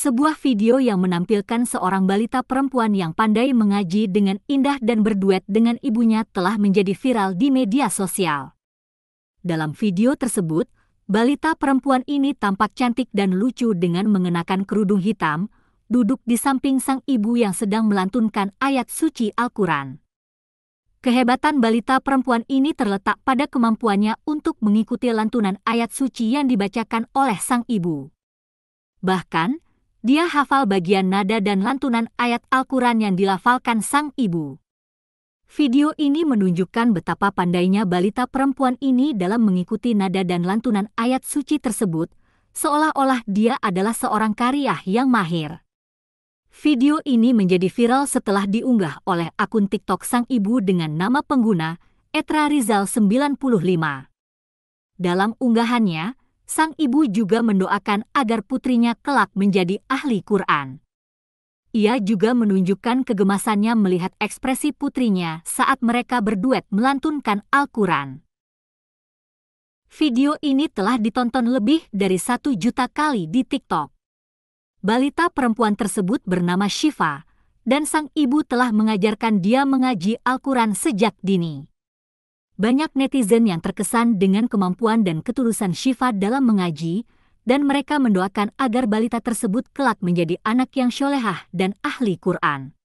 sebuah video yang menampilkan seorang balita perempuan yang pandai mengaji dengan indah dan berduet dengan ibunya telah menjadi viral di media sosial. Dalam video tersebut, balita perempuan ini tampak cantik dan lucu dengan mengenakan kerudung hitam, duduk di samping sang ibu yang sedang melantunkan ayat suci Al-Quran. Kehebatan balita perempuan ini terletak pada kemampuannya untuk mengikuti lantunan ayat suci yang dibacakan oleh sang ibu. Bahkan, dia hafal bagian nada dan lantunan ayat Al-Quran yang dilafalkan sang ibu. Video ini menunjukkan betapa pandainya balita perempuan ini dalam mengikuti nada dan lantunan ayat suci tersebut, seolah-olah dia adalah seorang karyah yang mahir. Video ini menjadi viral setelah diunggah oleh akun TikTok sang ibu dengan nama pengguna Etra Rizal 95. Dalam unggahannya, sang ibu juga mendoakan agar putrinya kelak menjadi ahli Quran. Ia juga menunjukkan kegemasannya melihat ekspresi putrinya saat mereka berduet melantunkan Al-Quran. Video ini telah ditonton lebih dari satu juta kali di TikTok. Balita perempuan tersebut bernama Shiva, dan sang ibu telah mengajarkan dia mengaji Al-Quran sejak dini banyak netizen yang terkesan dengan kemampuan dan ketulusan Shiva dalam mengaji, dan mereka mendoakan agar balita tersebut kelak menjadi anak yang solehah dan ahli Quran.